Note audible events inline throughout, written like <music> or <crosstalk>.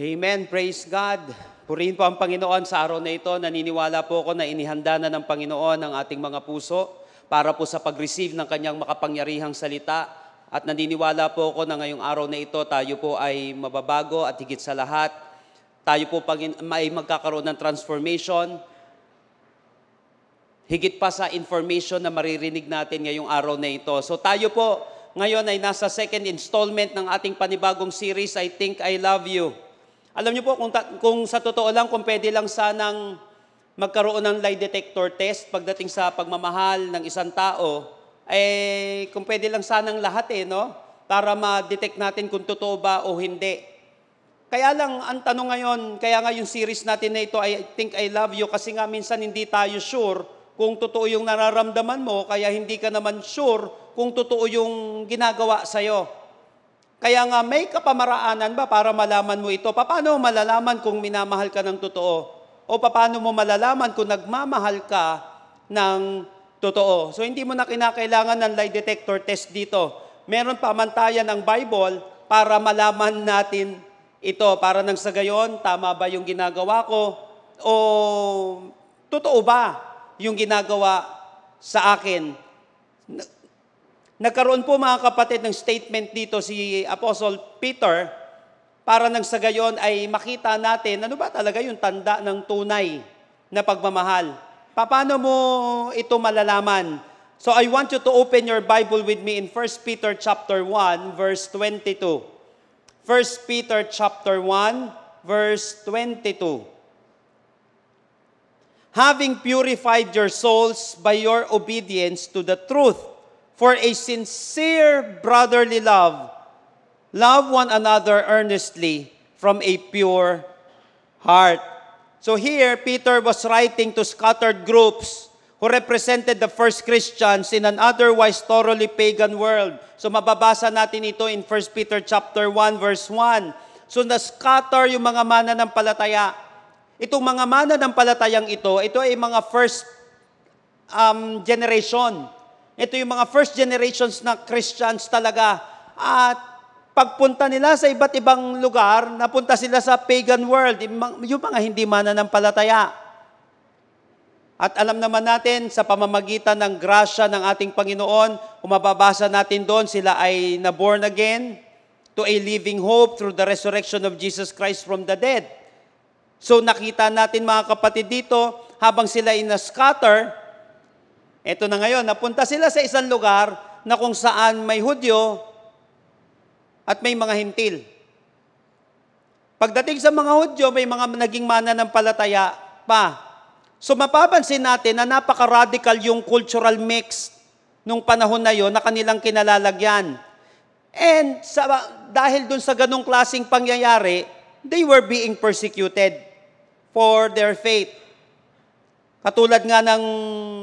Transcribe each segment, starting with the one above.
Amen. Praise God. Purihin po ang Panginoon sa araw na ito. Naniniwala po ako na inihanda na ng Panginoon ang ating mga puso para po sa pag-receive ng kanyang makapangyarihang salita. At naniniwala po ako na ngayong araw na ito tayo po ay mababago at higit sa lahat. Tayo po ay magkakaroon ng transformation. Higit pa sa information na maririnig natin ngayong araw na ito. So tayo po ngayon ay nasa second installment ng ating panibagong series, I Think I Love You. Alam niyo po, kung, ta- kung sa totoo lang, kung pwede lang sanang magkaroon ng lie detector test pagdating sa pagmamahal ng isang tao, eh, kung pwede lang sanang lahat eh, no? Para ma-detect natin kung totoo ba o hindi. Kaya lang, ang tanong ngayon, kaya nga yung series natin na ito, I think I love you, kasi nga minsan hindi tayo sure kung totoo yung nararamdaman mo, kaya hindi ka naman sure kung totoo yung ginagawa sa'yo. Kaya nga may kapamaraanan ba para malaman mo ito? Paano malalaman kung minamahal ka ng totoo? O paano mo malalaman kung nagmamahal ka ng totoo? So hindi mo na kinakailangan ng lie detector test dito. Meron pamantayan ang Bible para malaman natin ito. Para nang sa gayon, tama ba yung ginagawa ko? O totoo ba yung ginagawa sa akin? Nagkaroon po mga kapatid ng statement dito si Apostle Peter para nang sa gayon ay makita natin ano ba talaga yung tanda ng tunay na pagmamahal. Paano mo ito malalaman? So I want you to open your Bible with me in 1 Peter chapter 1 verse 22. 1 Peter chapter 1 verse 22. Having purified your souls by your obedience to the truth for a sincere brotherly love. Love one another earnestly from a pure heart. So here, Peter was writing to scattered groups who represented the first Christians in an otherwise thoroughly pagan world. So mababasa natin ito in 1 Peter chapter 1 verse 1. So na-scatter yung mga mana ng palataya. Itong mga mana ng palatayang ito, ito ay mga first um, generation ito yung mga first generations na Christians talaga. At pagpunta nila sa iba't ibang lugar, napunta sila sa pagan world, yung mga hindi mananampalataya. At alam naman natin, sa pamamagitan ng grasya ng ating Panginoon, umababasa natin doon, sila ay naborn again to a living hope through the resurrection of Jesus Christ from the dead. So nakita natin mga kapatid dito, habang sila in a scatter, ito na ngayon, napunta sila sa isang lugar na kung saan may Hudyo at may mga Hintil. Pagdating sa mga Hudyo, may mga naging mana ng palataya pa. So mapapansin natin na napaka-radical yung cultural mix nung panahon na yon na kanilang kinalalagyan. And sa, dahil dun sa ganong klasing pangyayari, they were being persecuted for their faith. Katulad nga ng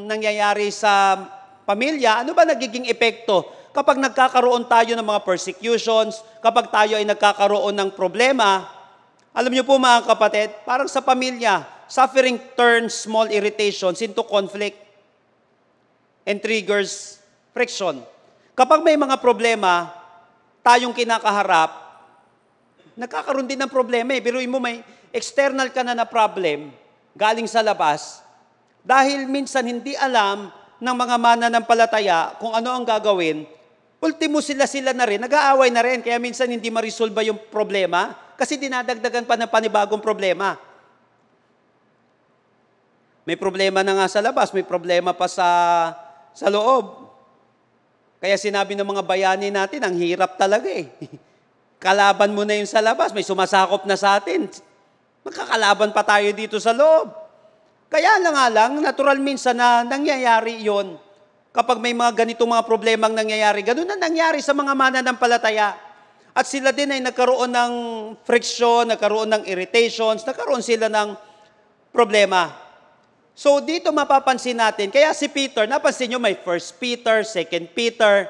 nangyayari sa pamilya, ano ba nagiging epekto? Kapag nagkakaroon tayo ng mga persecutions, kapag tayo ay nagkakaroon ng problema, alam niyo po mga kapatid, parang sa pamilya, suffering turns small irritations into conflict and triggers friction. Kapag may mga problema, tayong kinakaharap, nagkakaroon din ng problema eh. Biruin mo may external ka na na problem, galing sa labas, dahil minsan hindi alam ng mga mana ng palataya kung ano ang gagawin, ultimo sila sila na rin, nag-aaway na rin, kaya minsan hindi marisolba yung problema kasi dinadagdagan pa ng panibagong problema. May problema na nga sa labas, may problema pa sa, sa loob. Kaya sinabi ng mga bayani natin, ang hirap talaga eh. <laughs> Kalaban mo na yung sa labas, may sumasakop na sa atin. Magkakalaban pa tayo dito sa loob. Kaya na nga lang, natural minsan na nangyayari yon kapag may mga ganitong mga problema ang nangyayari. Ganun na nangyari sa mga mananampalataya. At sila din ay nagkaroon ng friction, nagkaroon ng irritations, nagkaroon sila ng problema. So dito mapapansin natin, kaya si Peter, napansin nyo may 1 Peter, 2 Peter,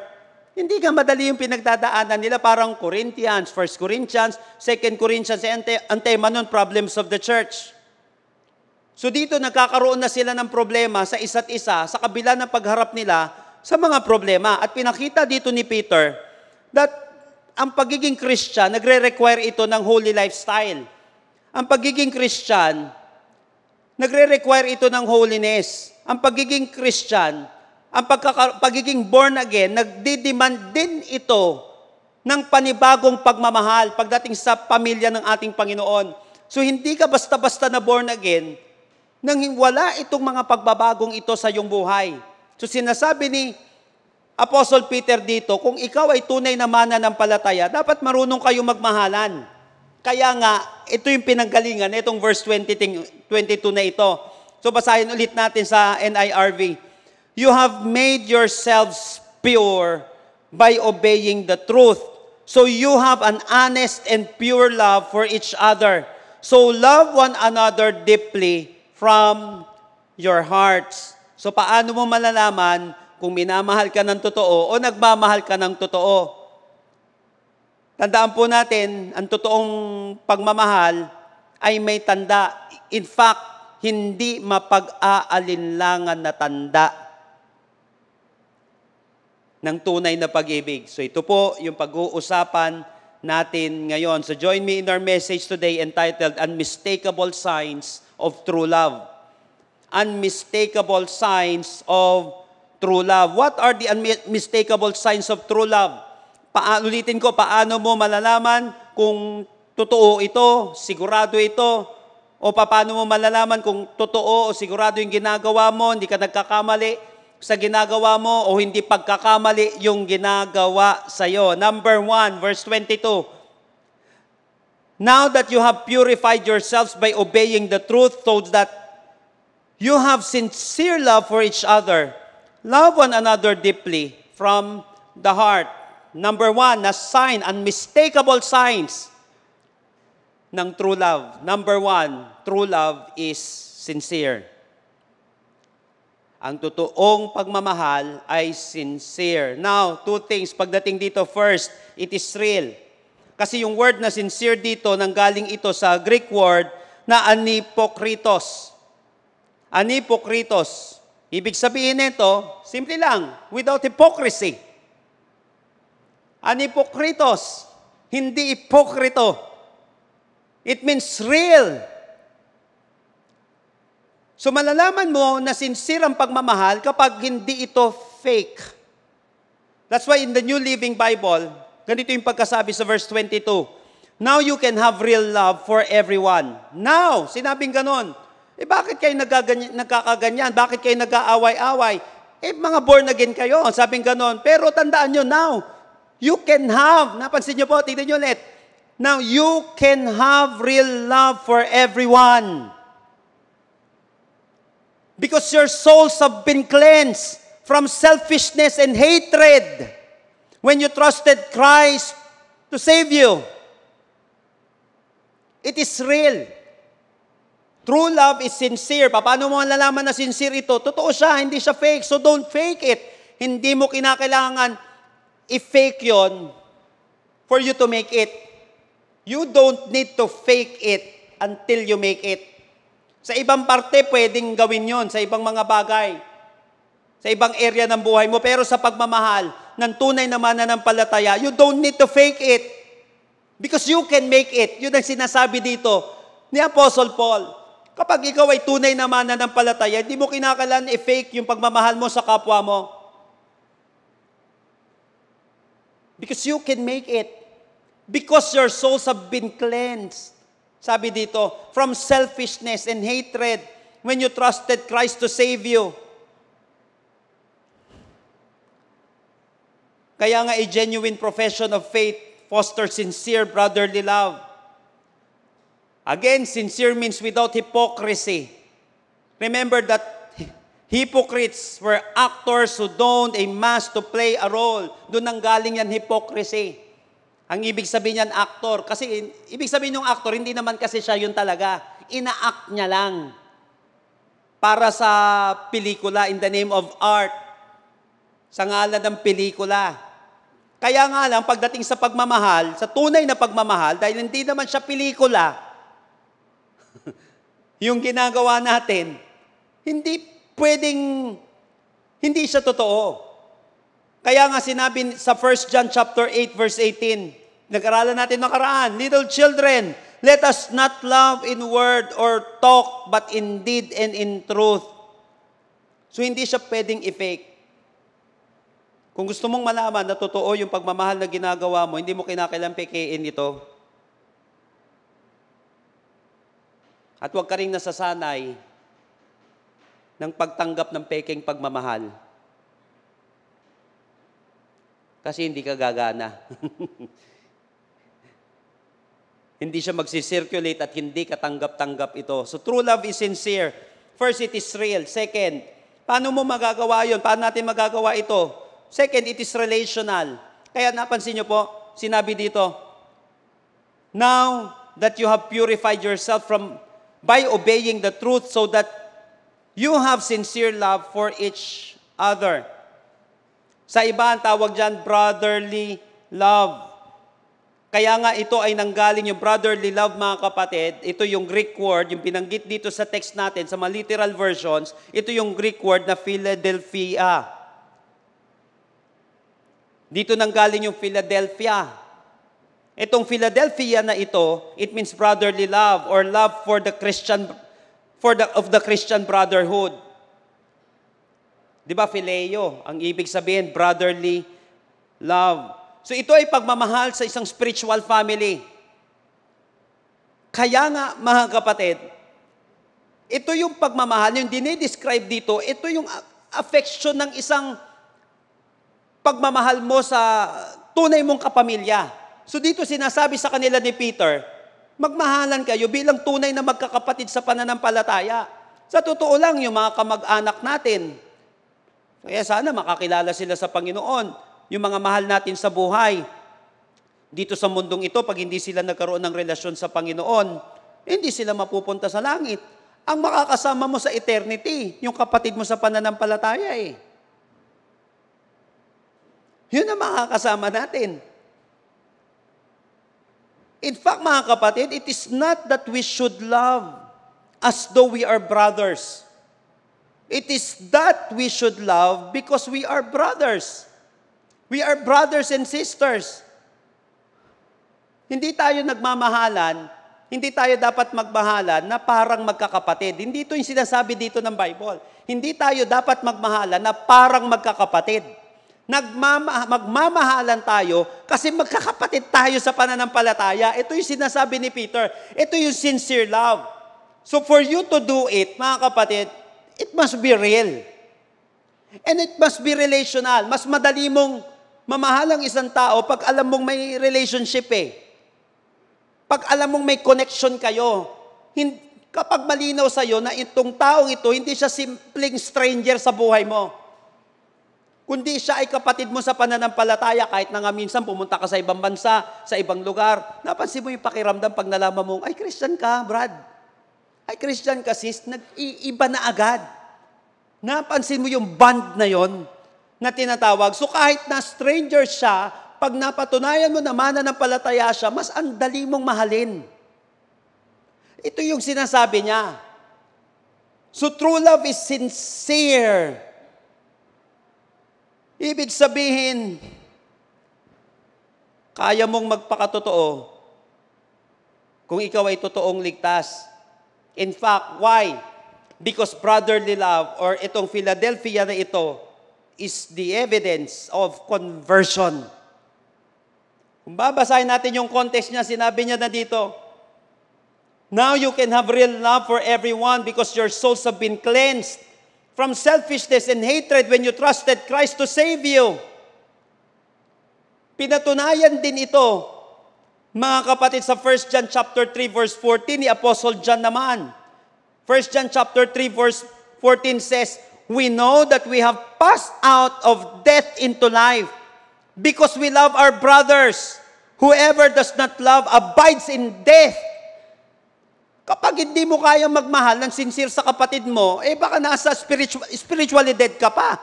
hindi ka madali yung pinagdadaanan nila, parang Corinthians, 1 Corinthians, 2 Corinthians, ante, antema nun, problems of the church. So dito nagkakaroon na sila ng problema sa isa't isa sa kabila ng pagharap nila sa mga problema. At pinakita dito ni Peter that ang pagiging Christian, nagre-require ito ng holy lifestyle. Ang pagiging Christian, nagre-require ito ng holiness. Ang pagiging Christian, ang pagkaka- pagiging born again, nagdi-demand din ito ng panibagong pagmamahal pagdating sa pamilya ng ating Panginoon. So hindi ka basta-basta na born again nang wala itong mga pagbabagong ito sa iyong buhay. So sinasabi ni Apostle Peter dito, kung ikaw ay tunay na palataya, dapat marunong kayo magmahalan. Kaya nga, ito yung pinanggalingan, itong verse 20, 22 na ito. So basahin ulit natin sa NIRV. You have made yourselves pure by obeying the truth. So you have an honest and pure love for each other. So love one another deeply from your hearts. So paano mo malalaman kung minamahal ka ng totoo o nagmamahal ka ng totoo? Tandaan po natin, ang totoong pagmamahal ay may tanda. In fact, hindi mapag-aalinlangan na tanda ng tunay na pag-ibig. So ito po yung pag-uusapan natin ngayon. So join me in our message today entitled Unmistakable Signs of true love. Unmistakable signs of true love. What are the unmistakable signs of true love? Paa ulitin ko, paano mo malalaman kung totoo ito, sigurado ito, o paano mo malalaman kung totoo o sigurado yung ginagawa mo, hindi ka nagkakamali sa ginagawa mo o hindi pagkakamali yung ginagawa sa iyo? Number one, verse 22. Now that you have purified yourselves by obeying the truth, so that you have sincere love for each other, love one another deeply from the heart. Number one, a sign, unmistakable signs ng true love. Number one, true love is sincere. Ang totoong pagmamahal ay sincere. Now, two things. Pagdating dito, first, it is real. Kasi yung word na sincere dito, nanggaling ito sa Greek word na anipokritos. Anipokritos. Ibig sabihin nito, simple lang, without hypocrisy. Anipokritos, hindi ipokrito. It means real. So malalaman mo na sincere ang pagmamahal kapag hindi ito fake. That's why in the New Living Bible, Ganito yung pagkasabi sa verse 22. Now you can have real love for everyone. Now, sinabing ganon. Eh bakit kayo nagkakaganyan? Bakit kayo nag-aaway-away? Eh mga born again kayo, sabing ganon. Pero tandaan nyo, now, you can have, napansin nyo po, tignan nyo ulit. Now, you can have real love for everyone. Because your souls have been cleansed from selfishness and hatred when you trusted Christ to save you. It is real. True love is sincere. Paano mo nalalaman na sincere ito? Totoo siya, hindi siya fake. So don't fake it. Hindi mo kinakailangan i-fake yon for you to make it. You don't need to fake it until you make it. Sa ibang parte, pwedeng gawin yon sa ibang mga bagay, sa ibang area ng buhay mo. Pero sa pagmamahal, ng tunay na mananampalataya, you don't need to fake it. Because you can make it. Yun ang sinasabi dito ni Apostle Paul. Kapag ikaw ay tunay na mananampalataya, hindi mo kinakalan i-fake yung pagmamahal mo sa kapwa mo. Because you can make it. Because your souls have been cleansed. Sabi dito, from selfishness and hatred when you trusted Christ to save you. Kaya nga a genuine profession of faith fosters sincere brotherly love. Again, sincere means without hypocrisy. Remember that <laughs> hypocrites were actors who donned a mask to play a role. Doon ang galing yan, hypocrisy. Ang ibig sabihin yan, actor. Kasi ibig sabihin ng actor, hindi naman kasi siya yun talaga. Ina-act niya lang. Para sa pelikula, in the name of art. Sa ngalan ng pelikula. Kaya nga lang, pagdating sa pagmamahal, sa tunay na pagmamahal, dahil hindi naman siya pelikula, <laughs> yung ginagawa natin, hindi pwedeng, hindi siya totoo. Kaya nga sinabi sa 1 John chapter 8 verse 18, nag-aralan natin nakaraan, little children, let us not love in word or talk but in deed and in truth. So hindi siya pwedeng i-fake. Kung gusto mong malaman na totoo yung pagmamahal na ginagawa mo, hindi mo kinakailampekein ito. At huwag ka rin nasasanay ng pagtanggap ng peking pagmamahal. Kasi hindi ka gagana. <laughs> hindi siya magsisirculate at hindi katanggap-tanggap ito. So true love is sincere. First, it is real. Second, paano mo magagawa yon? Paano natin magagawa ito? Second, it is relational. Kaya napansin niyo po, sinabi dito, Now that you have purified yourself from by obeying the truth so that you have sincere love for each other. Sa iba, ang tawag dyan, brotherly love. Kaya nga ito ay nanggaling yung brotherly love mga kapatid. Ito yung Greek word, yung pinanggit dito sa text natin, sa mga literal versions, ito yung Greek word na Philadelphia. Dito nang galing yung Philadelphia. Itong Philadelphia na ito, it means brotherly love or love for the Christian for the of the Christian brotherhood. 'Di ba phileo? Ang ibig sabihin brotherly love. So ito ay pagmamahal sa isang spiritual family. Kaya nga mga kapatid, ito yung pagmamahal, yung dinidescribe dito, ito yung affection ng isang pagmamahal mo sa tunay mong kapamilya. So dito sinasabi sa kanila ni Peter, magmahalan kayo bilang tunay na magkakapatid sa pananampalataya. Sa totoo lang, yung mga kamag-anak natin, kaya sana makakilala sila sa Panginoon, yung mga mahal natin sa buhay. Dito sa mundong ito, pag hindi sila nagkaroon ng relasyon sa Panginoon, hindi sila mapupunta sa langit. Ang makakasama mo sa eternity, yung kapatid mo sa pananampalataya eh. Yun ang makakasama natin. In fact, mga kapatid, it is not that we should love as though we are brothers. It is that we should love because we are brothers. We are brothers and sisters. Hindi tayo nagmamahalan, hindi tayo dapat magmahalan na parang magkakapatid. Hindi ito yung sinasabi dito ng Bible. Hindi tayo dapat magmahalan na parang magkakapatid nagmama, magmamahalan tayo kasi magkakapatid tayo sa pananampalataya. Ito yung sinasabi ni Peter. Ito yung sincere love. So for you to do it, mga kapatid, it must be real. And it must be relational. Mas madali mong mamahal ang isang tao pag alam mong may relationship eh. Pag alam mong may connection kayo, hindi, kapag malinaw sa'yo na itong taong ito, hindi siya simpleng stranger sa buhay mo kundi siya ay kapatid mo sa pananampalataya kahit na nga minsan pumunta ka sa ibang bansa, sa ibang lugar. Napansin mo yung pakiramdam pag nalaman mo, ay Christian ka, Brad. Ay Christian ka, sis. Nag-iiba na agad. Napansin mo yung band na yon na tinatawag. So kahit na stranger siya, pag napatunayan mo na mananampalataya siya, mas ang dali mong mahalin. Ito yung sinasabi niya. So true love is sincere Ibig sabihin, kaya mong magpakatotoo kung ikaw ay totoong ligtas. In fact, why? Because brotherly love or itong Philadelphia na ito is the evidence of conversion. Kung babasahin natin yung context niya, sinabi niya na dito, Now you can have real love for everyone because your souls have been cleansed from selfishness and hatred when you trusted Christ to save you. Pinatunayan din ito, mga kapatid, sa 1 John chapter 3 verse 14 ni Apostle John naman. 1 John chapter 3 verse 14 says, "We know that we have passed out of death into life because we love our brothers. Whoever does not love abides in death." Kapag hindi mo kaya magmahal ng sincere sa kapatid mo, eh baka nasa spiritual, spiritually dead ka pa.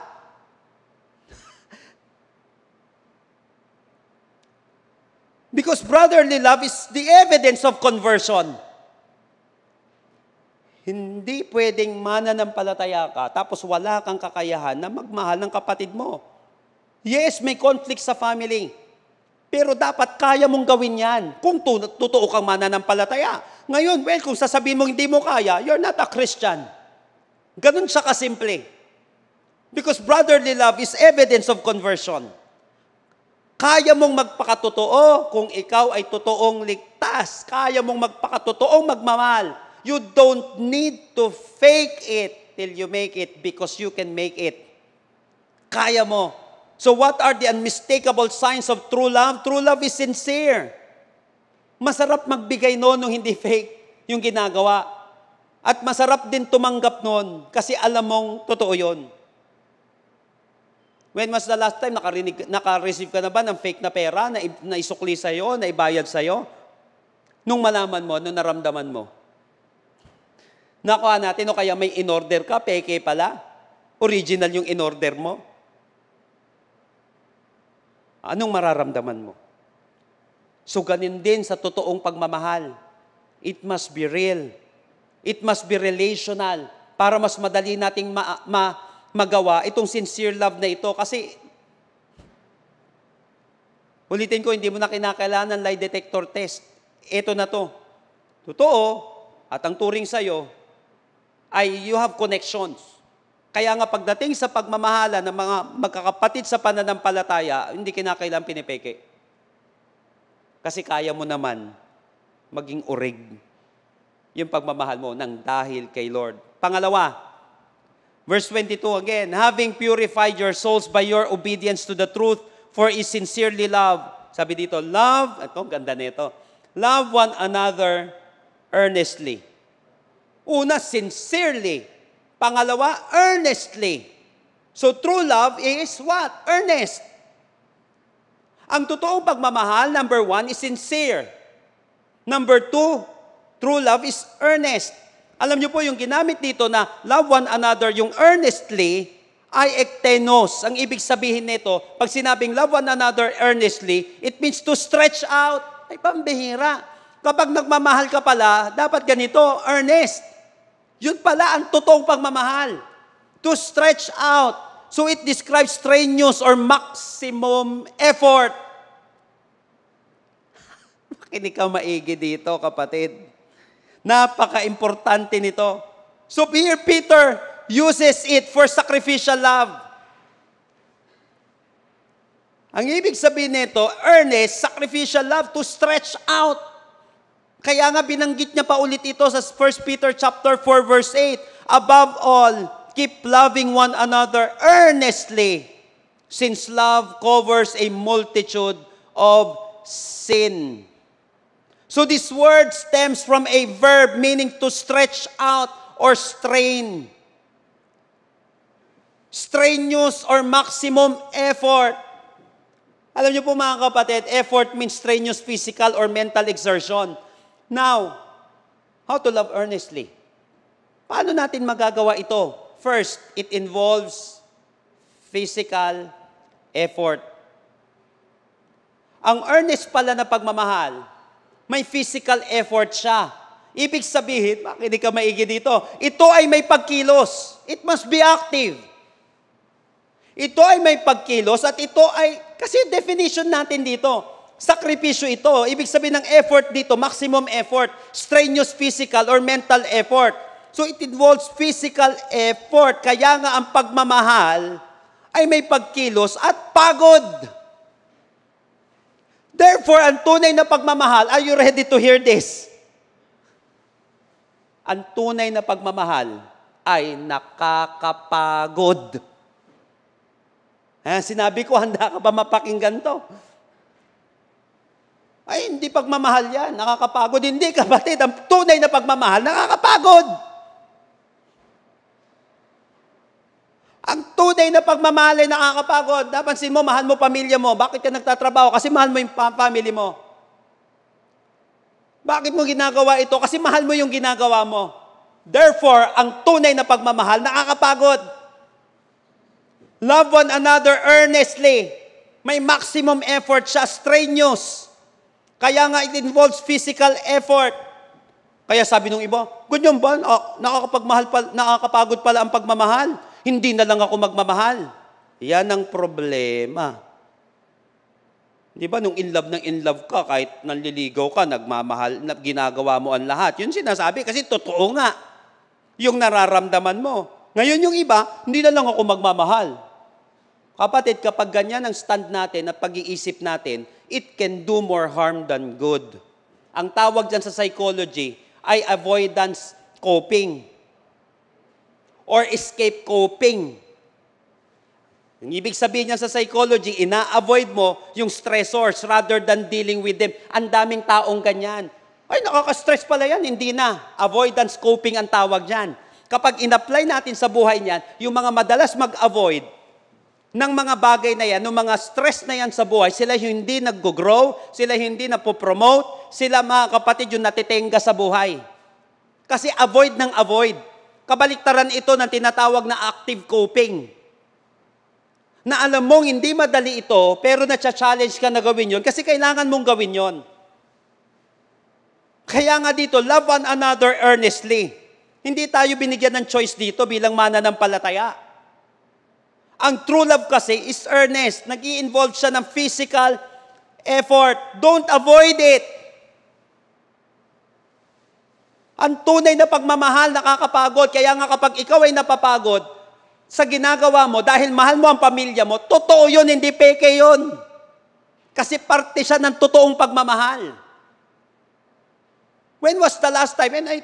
<laughs> Because brotherly love is the evidence of conversion. Hindi pwedeng mananampalataya ka tapos wala kang kakayahan na magmahal ng kapatid mo. Yes, may conflict sa family. Pero dapat kaya mong gawin yan kung totoo kang mananampalataya. Ngayon, well, kung sasabihin mo hindi mo kaya, you're not a Christian. Ganun siya kasimple. Because brotherly love is evidence of conversion. Kaya mong magpakatotoo kung ikaw ay totoong ligtas. Kaya mong magpakatotoong magmamahal. You don't need to fake it till you make it because you can make it. Kaya mo So what are the unmistakable signs of true love? True love is sincere. Masarap magbigay noon nung hindi <laughs> fake yung ginagawa. At masarap din tumanggap noon kasi alam mong totoo yon. When was the last time nakarinig, naka-receive ka na ba ng fake na pera na, na isukli sa'yo, na ibayad sa'yo? Nung malaman mo, nung naramdaman mo. Nakuha natin o kaya may in-order ka, peke pala. Original yung in-order mo anong mararamdaman mo? So ganin din sa totoong pagmamahal. It must be real. It must be relational para mas madali nating ma- ma- magawa itong sincere love na ito. Kasi, ulitin ko, hindi mo na kinakailangan lie detector test. Ito na to. Totoo, at ang turing sa'yo, ay you have connections. Kaya nga pagdating sa pagmamahala ng mga magkakapatid sa pananampalataya, hindi kinakailang pinipeke. Kasi kaya mo naman maging urig yung pagmamahal mo ng dahil kay Lord. Pangalawa, verse 22 again, having purified your souls by your obedience to the truth, for is sincerely love. Sabi dito, love, ito, ganda nito. Love one another earnestly. Una, sincerely. Pangalawa, earnestly. So true love is what? Earnest. Ang totoong pagmamahal, number one, is sincere. Number two, true love is earnest. Alam niyo po yung ginamit dito na love one another, yung earnestly, ay ektenos. Ang ibig sabihin nito, pag sinabing love one another earnestly, it means to stretch out. Ay, pambihira. Kapag nagmamahal ka pala, dapat ganito, earnest. Yun pala ang totoong pagmamahal. To stretch out. So it describes strenuous or maximum effort. <laughs> Makinig ka maigi dito, kapatid. Napaka-importante nito. So here Peter uses it for sacrificial love. Ang ibig sabihin nito, earnest, sacrificial love to stretch out. Kaya nga binanggit niya pa ulit ito sa 1 Peter chapter 4 verse 8. Above all, keep loving one another earnestly since love covers a multitude of sin. So this word stems from a verb meaning to stretch out or strain. Strenuous or maximum effort. Alam niyo po mga kapatid, effort means strenuous physical or mental exertion. Now, how to love earnestly? Paano natin magagawa ito? First, it involves physical effort. Ang earnest pala na pagmamahal, may physical effort siya. Ibig sabihin, hindi ka maigi dito, ito ay may pagkilos. It must be active. Ito ay may pagkilos at ito ay, kasi definition natin dito, Sakripisyo ito. Ibig sabihin ng effort dito, maximum effort, strenuous physical or mental effort. So it involves physical effort. Kaya nga ang pagmamahal ay may pagkilos at pagod. Therefore, ang tunay na pagmamahal, are you ready to hear this? Ang tunay na pagmamahal ay nakakapagod. Eh, sinabi ko, <laughs> handa ka ba mapakinggan to? Ay, hindi pagmamahal yan. Nakakapagod. Hindi, kapatid. Ang tunay na pagmamahal, nakakapagod. Ang tunay na pagmamahal ay nakakapagod. Napansin mo, mahal mo pamilya mo. Bakit ka nagtatrabaho? Kasi mahal mo yung family mo. Bakit mo ginagawa ito? Kasi mahal mo yung ginagawa mo. Therefore, ang tunay na pagmamahal, nakakapagod. Love one another earnestly. May maximum effort siya, strenuous. Kaya nga it involves physical effort. Kaya sabi nung iba, ganyan ba? Nakakapagmahal pa, nakakapagod pala ang pagmamahal. Hindi na lang ako magmamahal. Yan ang problema. Di ba, nung in love ng in love ka, kahit nanliligaw ka, nagmamahal, ginagawa mo ang lahat. Yun sinasabi, kasi totoo nga. Yung nararamdaman mo. Ngayon yung iba, hindi na lang ako magmamahal. Kapatid, kapag ganyan ang stand natin at pag-iisip natin, it can do more harm than good. Ang tawag dyan sa psychology ay avoidance coping or escape coping. Yung ibig sabihin niya sa psychology, ina-avoid mo yung stressors rather than dealing with them. Ang daming taong ganyan. Ay, nakaka-stress pala yan. Hindi na. Avoidance coping ang tawag yan. Kapag in-apply natin sa buhay niyan, yung mga madalas mag-avoid, ng mga bagay na yan, ng mga stress na yan sa buhay, sila hindi nag-grow, sila hindi napopromote, sila mga kapatid yung natitenga sa buhay. Kasi avoid ng avoid. Kabaliktaran ito ng tinatawag na active coping. Na alam mong hindi madali ito, pero na-challenge ka na gawin yon kasi kailangan mong gawin yon. Kaya nga dito, love one another earnestly. Hindi tayo binigyan ng choice dito bilang mananampalataya. palataya ang true love kasi is earnest. nag involve siya ng physical effort. Don't avoid it. Ang tunay na pagmamahal nakakapagod. Kaya nga kapag ikaw ay napapagod sa ginagawa mo, dahil mahal mo ang pamilya mo, totoo yun, hindi peke yun. Kasi parte siya ng totoong pagmamahal. When was the last time? And I,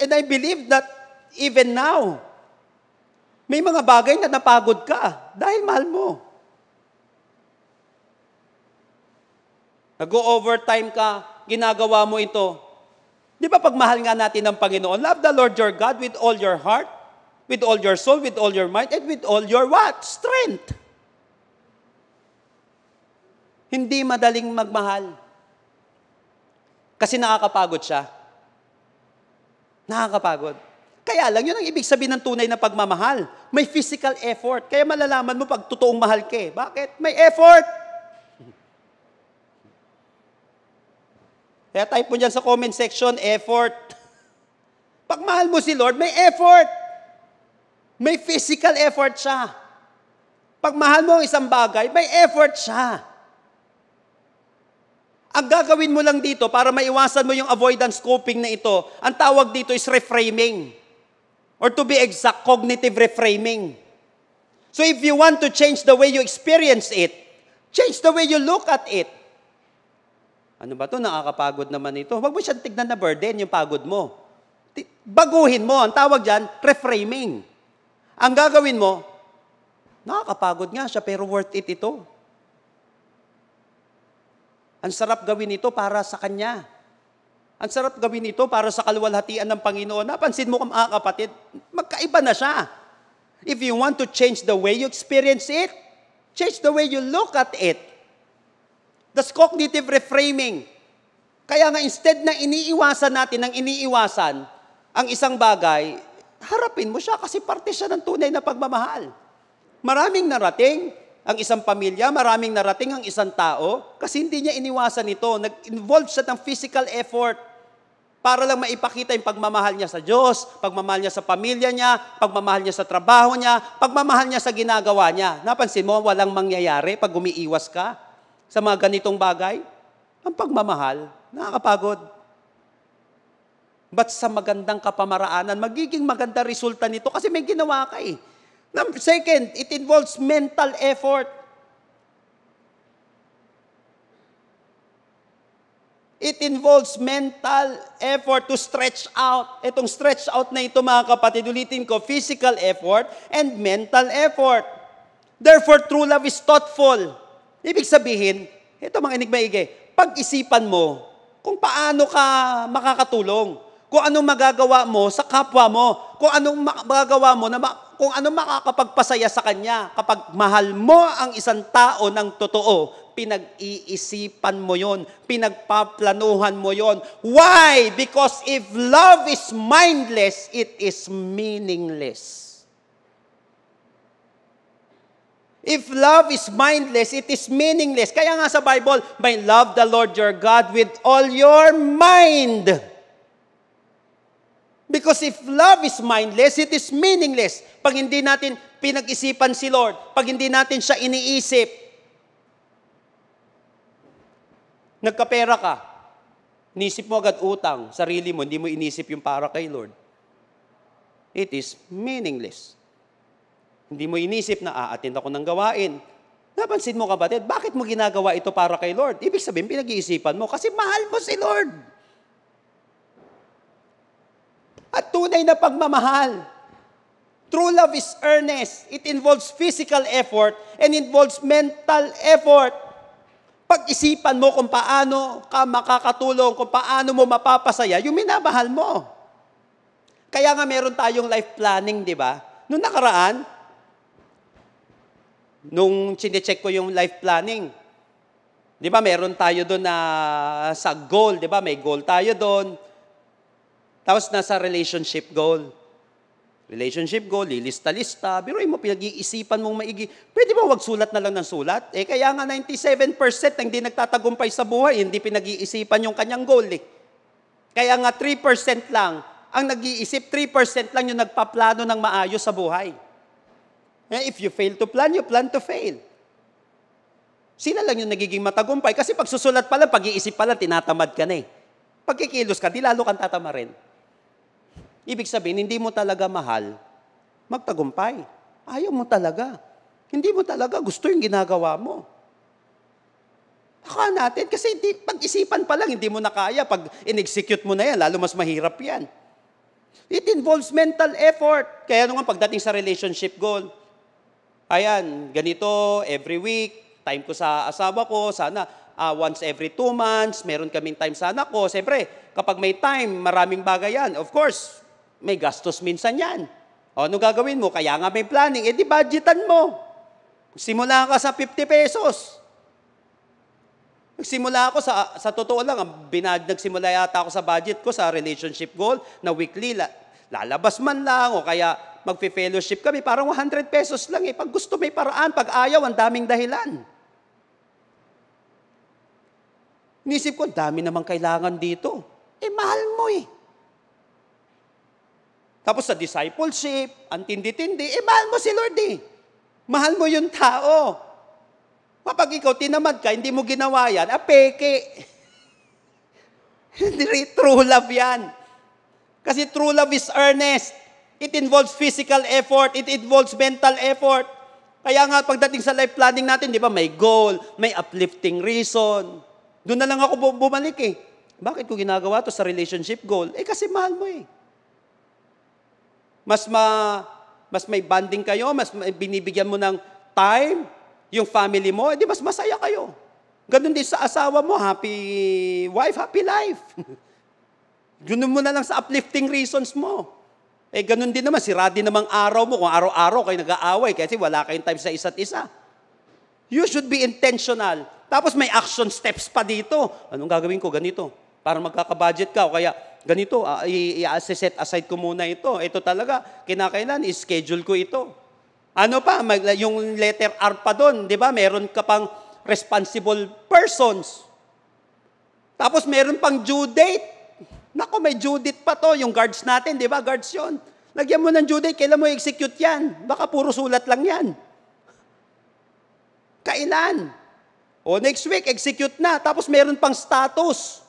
and I believe that even now, may mga bagay na napagod ka dahil mahal mo. Nag-overtime ka, ginagawa mo ito. Di ba pag nga natin ng Panginoon, love the Lord your God with all your heart, with all your soul, with all your might, and with all your what? Strength. Hindi madaling magmahal. Kasi nakakapagod siya. Nakakapagod. Kaya lang, yun ang ibig sabihin ng tunay na pagmamahal. May physical effort. Kaya malalaman mo pag totoong mahal ka eh. Bakit? May effort! Kaya type mo dyan sa comment section, effort. Pag mahal mo si Lord, may effort. May physical effort siya. Pag mahal mo ang isang bagay, may effort siya. Ang gagawin mo lang dito para maiwasan mo yung avoidance coping na ito, ang tawag dito is reframing. Or to be exact, cognitive reframing. So if you want to change the way you experience it, change the way you look at it. Ano ba to? Nakakapagod naman ito. Huwag mo siyang tignan na burden yung pagod mo. Baguhin mo. Ang tawag dyan, reframing. Ang gagawin mo, nakakapagod nga siya pero worth it ito. Ang sarap gawin ito para sa kanya. Ang sarap gawin ito para sa kaluwalhatian ng Panginoon. Napansin mo mga kapatid, magkaiba na siya. If you want to change the way you experience it, change the way you look at it. That's cognitive reframing. Kaya nga instead na iniiwasan natin ang iniiwasan ang isang bagay, harapin mo siya kasi parte siya ng tunay na pagmamahal. Maraming narating, ang isang pamilya, maraming narating ang isang tao kasi hindi niya iniwasan ito. Nag-involve siya ng physical effort. Para lang maipakita yung pagmamahal niya sa Diyos, pagmamahal niya sa pamilya niya, pagmamahal niya sa trabaho niya, pagmamahal niya sa ginagawa niya. Napansin mo, walang mangyayari pag umiiwas ka sa mga ganitong bagay? Ang pagmamahal, nakakapagod. But sa magandang kapamaraanan, magiging maganda resulta nito kasi may ginawa ka eh. Second, it involves mental effort. It involves mental effort to stretch out. Itong stretch out na ito mga kapatid, ulitin ko, physical effort and mental effort. Therefore, true love is thoughtful. Ibig sabihin, ito mga enigmaige, pag-isipan mo kung paano ka makakatulong, kung anong magagawa mo sa kapwa mo, kung anong magagawa mo na ma- kung anong makakapagpasaya sa kanya kapag mahal mo ang isang tao ng totoo, pinag-iisipan mo yon, pinagpaplanuhan mo yon. Why? Because if love is mindless, it is meaningless. If love is mindless, it is meaningless. Kaya nga sa Bible, may love the Lord your God with all your mind. Because if love is mindless, it is meaningless. Pag hindi natin pinag-isipan si Lord, pag hindi natin siya iniisip, Nagkapera ka. Nisip mo agad utang, sarili mo, hindi mo inisip yung para kay Lord. It is meaningless. Hindi mo inisip na aatin ah, ako ng gawain. Napansin mo kapatid, bakit mo ginagawa ito para kay Lord? Ibig sabihin, pinag-iisipan mo kasi mahal mo si Lord. At tunay na pagmamahal. True love is earnest. It involves physical effort and involves mental effort pag-isipan mo kung paano ka makakatulong, kung paano mo mapapasaya yung minamahal mo. Kaya nga meron tayong life planning, di ba? Noong nakaraan, nung chinecheck ko yung life planning, di ba meron tayo doon na sa goal, di ba? May goal tayo doon. Tapos nasa relationship goal. Relationship goal, lilista-lista, biroy mo, pinag-iisipan mong maigi. Pwede ba wag sulat na lang ng sulat? Eh kaya nga 97% na hindi nagtatagumpay sa buhay, hindi pinag-iisipan yung kanyang goal eh. Kaya nga 3% lang ang nag-iisip, 3% lang yung nagpaplano ng maayos sa buhay. Eh, if you fail to plan, you plan to fail. Sila lang yung nagiging matagumpay kasi pag susulat pala, pag-iisip pala, tinatamad ka na eh. Pagkikilos ka, di lalo kang tatama rin. Ibig sabihin, hindi mo talaga mahal, magtagumpay. Ayaw mo talaga. Hindi mo talaga gusto yung ginagawa mo. Baka natin, kasi hindi, pag-isipan pa lang, hindi mo na kaya. Pag in-execute mo na yan, lalo mas mahirap yan. It involves mental effort. Kaya nung pagdating sa relationship goal, ayan, ganito, every week, time ko sa asawa ko, sana uh, once every two months, meron kaming time sana ko. Siyempre, kapag may time, maraming bagay yan. Of course, may gastos minsan yan. O, ano gagawin mo? Kaya nga may planning. E di budgetan mo. Simula ka sa 50 pesos. Nagsimula ako sa, sa totoo lang, binad, nagsimula yata ako sa budget ko sa relationship goal na weekly, la, lalabas man lang o kaya magpe-fellowship kami, parang 100 pesos lang eh. Pag gusto may paraan, pag ayaw, ang daming dahilan. Inisip ko, dami naman kailangan dito. Eh, mahal mo eh. Tapos sa discipleship, ang tindi-tindi, eh mahal mo si Lord eh. Mahal mo yung tao. Kapag ikaw tinamad ka, hindi mo ginawa yan, apeke. <laughs> Hindi true love yan. Kasi true love is earnest. It involves physical effort, it involves mental effort. Kaya nga pagdating sa life planning natin, di ba, may goal, may uplifting reason. Doon na lang ako bumalik eh. Bakit ko ginagawa to sa relationship goal? Eh kasi mahal mo eh mas ma mas may bonding kayo, mas binibigyan mo ng time yung family mo, edi mas masaya kayo. Ganun din sa asawa mo, happy wife, happy life. ganun <laughs> mo na lang sa uplifting reasons mo. Eh ganun din naman, sira din namang araw mo kung araw-araw kayo nag-aaway kasi wala kayong time sa isa't isa. You should be intentional. Tapos may action steps pa dito. Anong gagawin ko ganito? Para magkakabudget ka o kaya ganito, uh, ah, i-set aside ko muna ito. Ito talaga, kinakailan, schedule ko ito. Ano pa, mag, yung letter R pa doon, di ba? Meron ka pang responsible persons. Tapos meron pang due date. Nako, may due date pa to. Yung guards natin, di ba? Guards yon. Lagyan mo ng due date, kailan mo execute yan? Baka puro sulat lang yan. Kailan? O next week, execute na. Tapos meron pang status.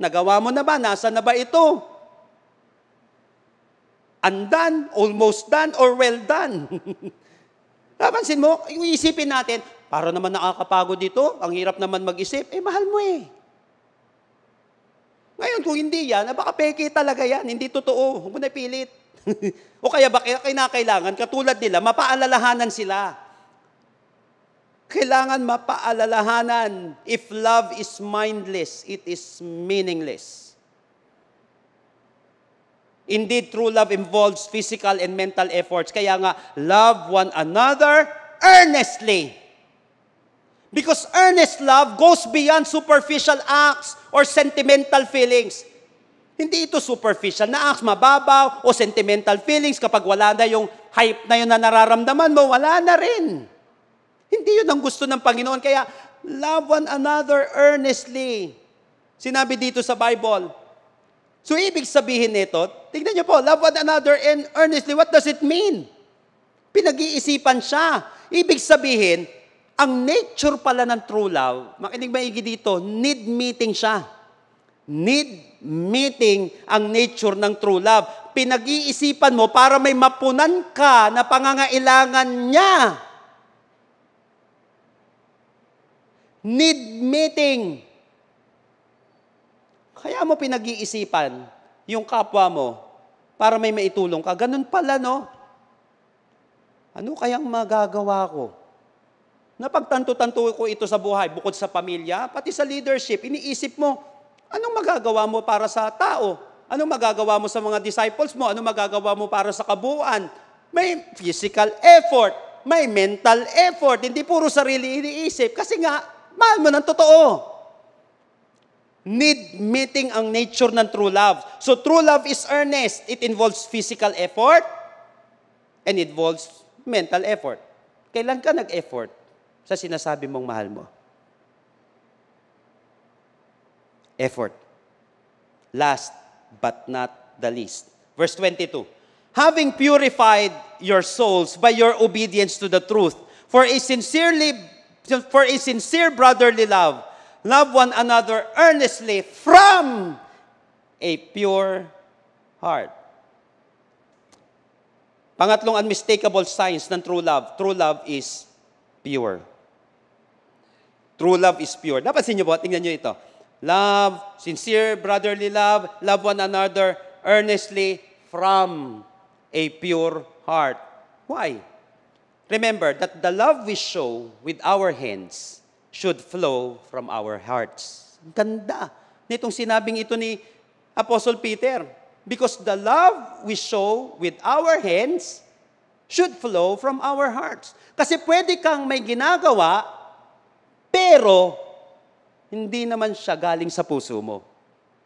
Nagawa mo na ba? Nasa na ba ito? Undone, almost done, or well done. <laughs> Napansin mo, iisipin natin, para naman nakakapagod dito, ang hirap naman mag-isip, eh mahal mo eh. Ngayon, kung hindi yan, ah, baka peke talaga yan, hindi totoo, huwag mo na pilit. <laughs> o kaya ba kinakailangan, katulad nila, mapaalalahanan sila kailangan mapaalalahanan, if love is mindless, it is meaningless. Indeed, true love involves physical and mental efforts. Kaya nga, love one another earnestly. Because earnest love goes beyond superficial acts or sentimental feelings. Hindi ito superficial na acts, mababaw o sentimental feelings kapag wala na yung hype na yun na nararamdaman mo, wala na rin. Hindi yun ang gusto ng Panginoon. Kaya, love one another earnestly. Sinabi dito sa Bible. So, ibig sabihin nito, tignan niyo po, love one another and earnestly, what does it mean? Pinag-iisipan siya. Ibig sabihin, ang nature pala ng true love, makinig maigi dito, need meeting siya. Need meeting ang nature ng true love. Pinag-iisipan mo para may mapunan ka na pangangailangan niya need meeting. Kaya mo pinag-iisipan yung kapwa mo para may maitulong ka. Ganun pala, no? Ano kayang magagawa ko? Napagtanto-tanto ko ito sa buhay, bukod sa pamilya, pati sa leadership. Iniisip mo, anong magagawa mo para sa tao? Anong magagawa mo sa mga disciples mo? Anong magagawa mo para sa kabuuan? May physical effort, may mental effort. Hindi puro sarili iniisip. Kasi nga, mahal mo ng totoo. Need meeting ang nature ng true love. So true love is earnest. It involves physical effort and it involves mental effort. Kailan ka nag-effort sa sinasabi mong mahal mo? Effort. Last but not the least. Verse 22. Having purified your souls by your obedience to the truth, for a sincerely for a sincere brotherly love. Love one another earnestly from a pure heart. Pangatlong unmistakable signs ng true love. True love is pure. True love is pure. Napansin niyo po, tingnan niyo ito. Love, sincere brotherly love, love one another earnestly from a pure heart. Why? Remember that the love we show with our hands should flow from our hearts. Ganda nitong sinabing ito ni Apostle Peter. Because the love we show with our hands should flow from our hearts. Kasi pwede kang may ginagawa, pero hindi naman siya galing sa puso mo.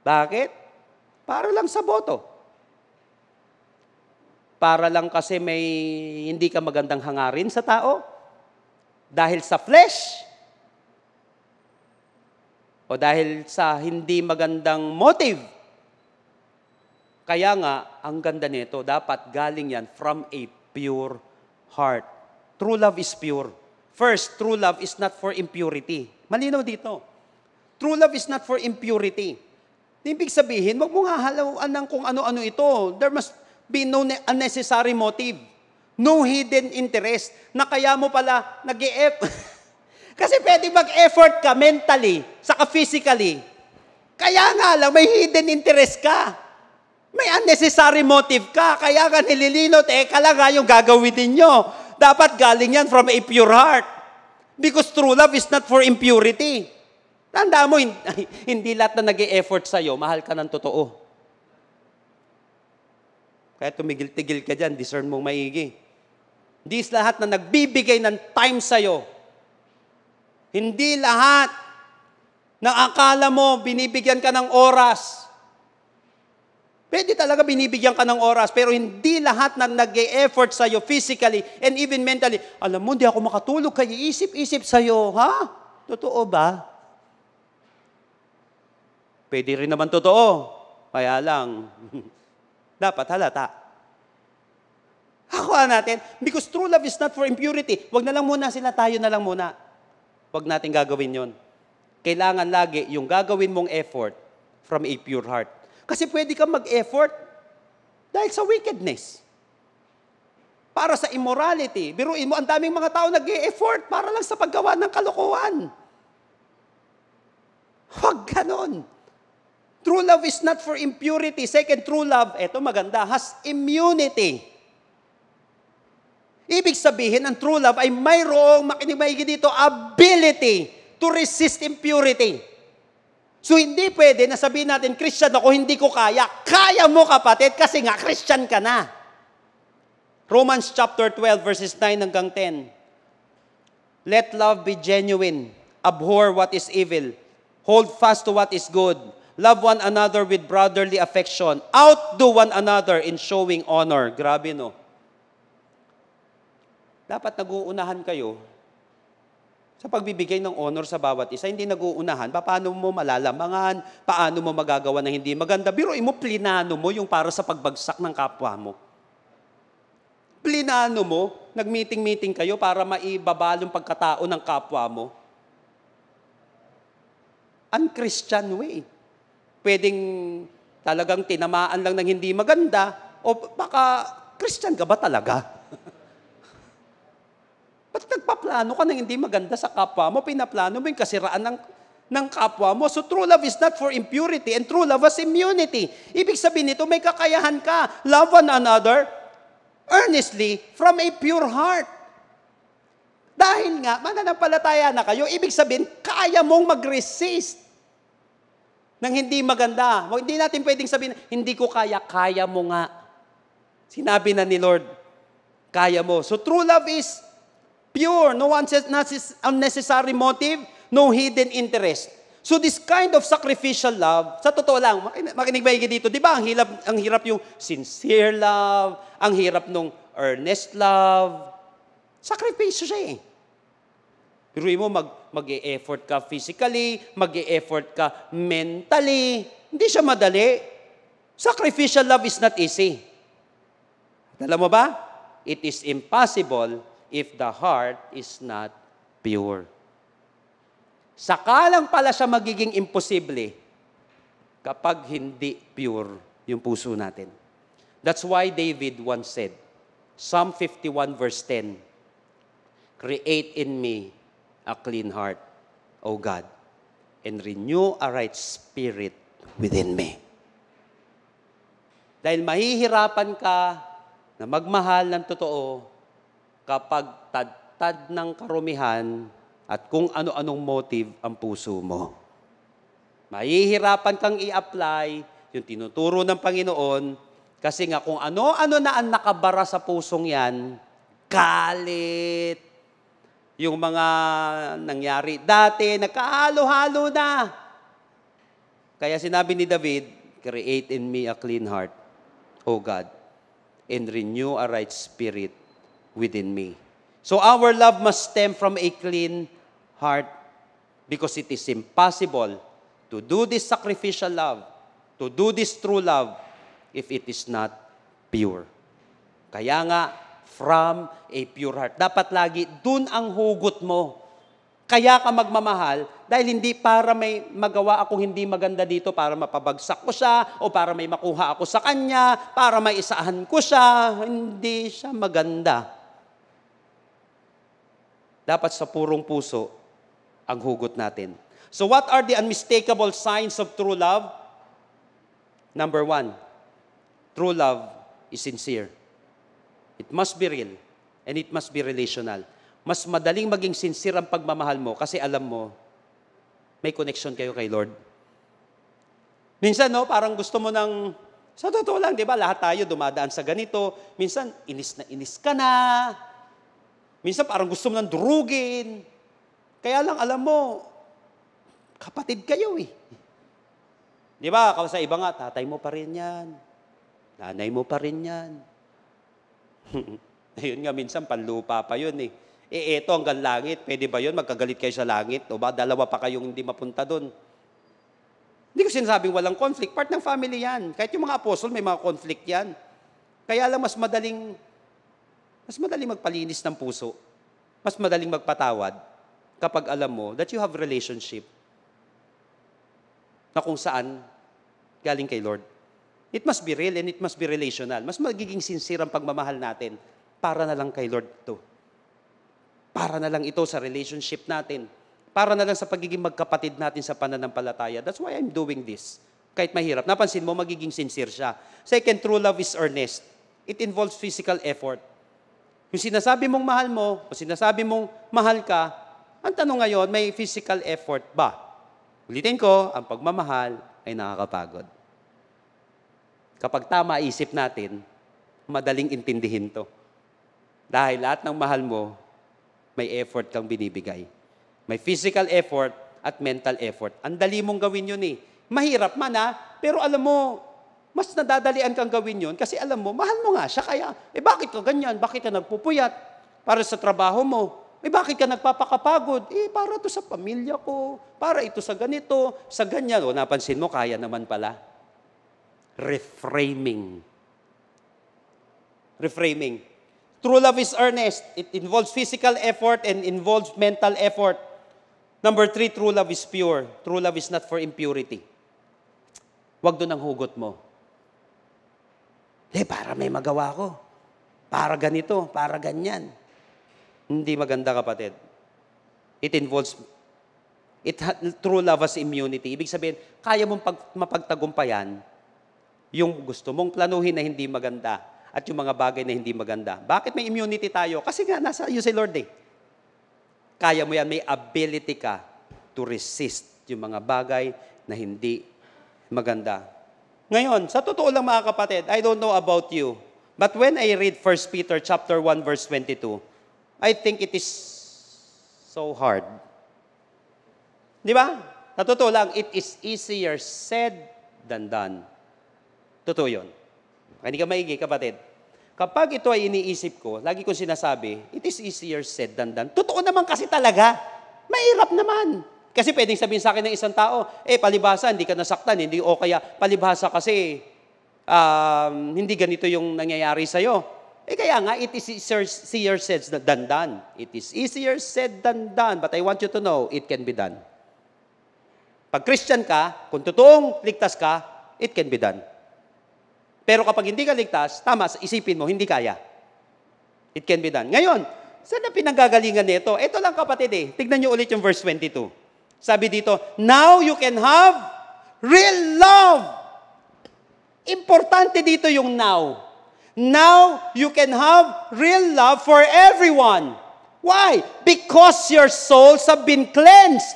Bakit? Para lang sa boto para lang kasi may hindi ka magandang hangarin sa tao dahil sa flesh o dahil sa hindi magandang motive. Kaya nga, ang ganda nito, dapat galing yan from a pure heart. True love is pure. First, true love is not for impurity. Malinaw dito. True love is not for impurity. Ibig sabihin, wag mong hahalawaan ng kung ano-ano ito. There must be no unnecessary motive. No hidden interest. Na kaya mo pala nag -e <laughs> Kasi pwede mag-effort ka mentally, saka physically. Kaya nga lang, may hidden interest ka. May unnecessary motive ka. Kaya ka nililinot, eh, kala nga yung gagawin ninyo. Dapat galing yan from a pure heart. Because true love is not for impurity. Tanda mo, <laughs> hindi lahat na nag effort sa'yo, mahal ka ng totoo. Kaya tumigil-tigil ka dyan, discern mong maigi. Hindi lahat na nagbibigay ng time sa'yo. Hindi lahat na akala mo binibigyan ka ng oras. Pwede talaga binibigyan ka ng oras, pero hindi lahat na nag effort sa'yo physically and even mentally. Alam mo, hindi ako makatulog, kaya isip-isip sa'yo, ha? Totoo ba? Pwede rin naman totoo. Kaya lang, <laughs> Dapat halata. Hakuha natin, because true love is not for impurity. Huwag na lang muna sila, tayo na lang muna. Huwag natin gagawin yon. Kailangan lagi yung gagawin mong effort from a pure heart. Kasi pwede kang mag-effort dahil sa wickedness. Para sa immorality. Biruin mo, ang daming mga tao nag-e-effort para lang sa paggawa ng kalokohan. Huwag ganon. True love is not for impurity. Second, true love, eto maganda, has immunity. Ibig sabihin, ang true love ay mayroong, makinig maigi dito, ability to resist impurity. So hindi pwede na sabihin natin, Christian ako, hindi ko kaya. Kaya mo kapatid, kasi nga Christian ka na. Romans chapter 12 verses 9 hanggang 10. Let love be genuine. Abhor what is evil. Hold fast to what is good Love one another with brotherly affection. Outdo one another in showing honor. Grabe, no? Dapat nag-uunahan kayo sa pagbibigay ng honor sa bawat isa, hindi nag-uunahan, paano mo malalamangan, paano mo magagawa ng hindi maganda. Biro mo, plinano mo yung para sa pagbagsak ng kapwa mo. Plinano mo, nag-meeting-meeting kayo para maibabalong pagkatao ng kapwa mo. Unchristian way pwedeng talagang tinamaan lang ng hindi maganda, o baka Christian ka ba talaga? <laughs> Ba't nagpaplano ka ng hindi maganda sa kapwa mo? Pinaplano mo yung kasiraan ng, ng kapwa mo. So true love is not for impurity and true love is immunity. Ibig sabihin nito, may kakayahan ka. Love one another earnestly from a pure heart. Dahil nga, mananampalataya na kayo, ibig sabihin, kaya mong mag-resist ng hindi maganda. Hindi natin pwedeng sabihin, hindi ko kaya, kaya mo nga. Sinabi na ni Lord, kaya mo. So true love is pure, no unnecessary motive, no hidden interest. So this kind of sacrificial love, sa totoo lang, makinig ba dito? Di ba ang hirap, ang hirap yung sincere love, ang hirap nung earnest love. Sacrificial siya eh. Biruin mo, mag, mag-e-effort ka physically, mag-e-effort ka mentally. Hindi siya madali. Sacrificial love is not easy. Alam mo ba? It is impossible if the heart is not pure. Sakalang pala siya magiging imposible kapag hindi pure yung puso natin. That's why David once said, Psalm 51 verse 10, Create in me a clean heart, O God, and renew a right spirit within me. Dahil mahihirapan ka na magmahal ng totoo kapag tadtad ng karumihan at kung ano-anong motive ang puso mo. Mahihirapan kang i-apply yung tinuturo ng Panginoon kasi nga kung ano-ano na ang nakabara sa pusong yan, galit, yung mga nangyari dati, nakahalo halo na. Kaya sinabi ni David, Create in me a clean heart, O God, and renew a right spirit within me. So our love must stem from a clean heart because it is impossible to do this sacrificial love, to do this true love, if it is not pure. Kaya nga, from a pure heart. Dapat lagi, dun ang hugot mo. Kaya ka magmamahal dahil hindi para may magawa akong hindi maganda dito, para mapabagsak ko siya, o para may makuha ako sa kanya, para may isahan ko siya. Hindi siya maganda. Dapat sa purong puso ang hugot natin. So what are the unmistakable signs of true love? Number one, true love is sincere. It must be real and it must be relational. Mas madaling maging sincere ang pagmamahal mo kasi alam mo, may connection kayo kay Lord. Minsan, no, parang gusto mo ng, sa totoo lang, di ba, lahat tayo dumadaan sa ganito. Minsan, inis na inis ka na. Minsan, parang gusto mo ng durugin. Kaya lang, alam mo, kapatid kayo eh. Di ba, sa iba nga, tatay mo pa rin yan. Nanay mo pa rin yan. <laughs> Ayun nga, minsan panlupa pa yun eh. E eto hanggang langit, pwede ba yun? Magkagalit kayo sa langit? O ba, dalawa pa kayong hindi mapunta doon. Hindi ko sinasabing walang conflict. Part ng family yan. Kahit yung mga apostol, may mga conflict yan. Kaya lang mas madaling, mas madaling magpalinis ng puso. Mas madaling magpatawad kapag alam mo that you have relationship na kung saan galing kay Lord. It must be real and it must be relational. Mas magiging sincere ang pagmamahal natin para na lang kay Lord to. Para na lang ito sa relationship natin. Para na lang sa pagiging magkapatid natin sa pananampalataya. That's why I'm doing this. Kahit mahirap. Napansin mo, magiging sincere siya. Second, true love is earnest. It involves physical effort. Yung sinasabi mong mahal mo, o sinasabi mong mahal ka, ang tanong ngayon, may physical effort ba? Ulitin ko, ang pagmamahal ay nakakapagod. Kapag tama isip natin, madaling intindihin to. Dahil lahat ng mahal mo, may effort kang binibigay. May physical effort at mental effort. Ang dali mong gawin yun eh. Mahirap man ha, ah, pero alam mo, mas nadadalian kang gawin yun kasi alam mo, mahal mo nga siya. Kaya, eh bakit ka ganyan? Bakit ka nagpupuyat? Para sa trabaho mo. Eh bakit ka nagpapakapagod? Eh para to sa pamilya ko. Para ito sa ganito, sa ganyan. O napansin mo, kaya naman pala reframing. Reframing. True love is earnest. It involves physical effort and involves mental effort. Number three, true love is pure. True love is not for impurity. Huwag doon ang hugot mo. Eh, para may magawa ko. Para ganito, para ganyan. Hindi maganda kapatid. It involves it true love has immunity. Ibig sabihin, kaya mong pag, mapagtagumpayan yung gusto mong planuhin na hindi maganda at yung mga bagay na hindi maganda. Bakit may immunity tayo? Kasi nga, nasa iyo si Lord eh. Kaya mo yan, may ability ka to resist yung mga bagay na hindi maganda. Ngayon, sa totoo lang mga kapatid, I don't know about you, but when I read 1 Peter chapter 1 verse 22, I think it is so hard. Di ba? Sa totoo lang, it is easier said than done. Totoo yun. Hindi ka maigi, kapatid. Kapag ito ay iniisip ko, lagi kong sinasabi, it is easier said than done. Totoo naman kasi talaga. Mahirap naman. Kasi pwedeng sabihin sa akin ng isang tao, eh, palibasa, hindi ka nasaktan, hindi o kaya, palibasa kasi, um, hindi ganito yung nangyayari sa'yo. Eh kaya nga, it is easier said than done. It is easier said than done. But I want you to know, it can be done. Pag Christian ka, kung totoong ligtas ka, it can be done. Pero kapag hindi ka ligtas, tama, isipin mo, hindi kaya. It can be done. Ngayon, saan na pinanggagalingan nito? Ito lang kapatid eh. Tignan nyo ulit yung verse 22. Sabi dito, Now you can have real love. Importante dito yung now. Now you can have real love for everyone. Why? Because your souls have been cleansed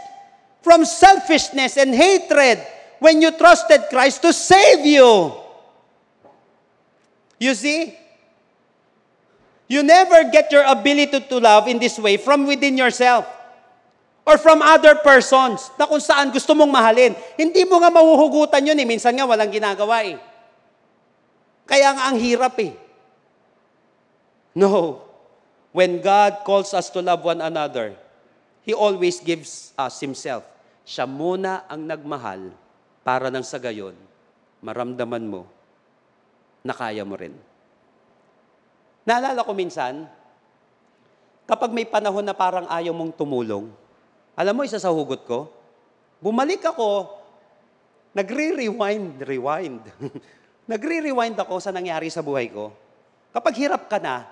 from selfishness and hatred when you trusted Christ to save you. You see? You never get your ability to love in this way from within yourself or from other persons na kung saan gusto mong mahalin. Hindi mo nga mahuhugutan yun eh. Minsan nga walang ginagawa eh. Kaya nga ang hirap eh. No. When God calls us to love one another, He always gives us Himself. Siya muna ang nagmahal para nang sa gayon, maramdaman mo na kaya mo rin. Naalala ko minsan, kapag may panahon na parang ayaw mong tumulong, alam mo isa sa hugot ko, bumalik ako, nagre-rewind, rewind. <laughs> nagre-rewind ako sa nangyari sa buhay ko. Kapag hirap ka na,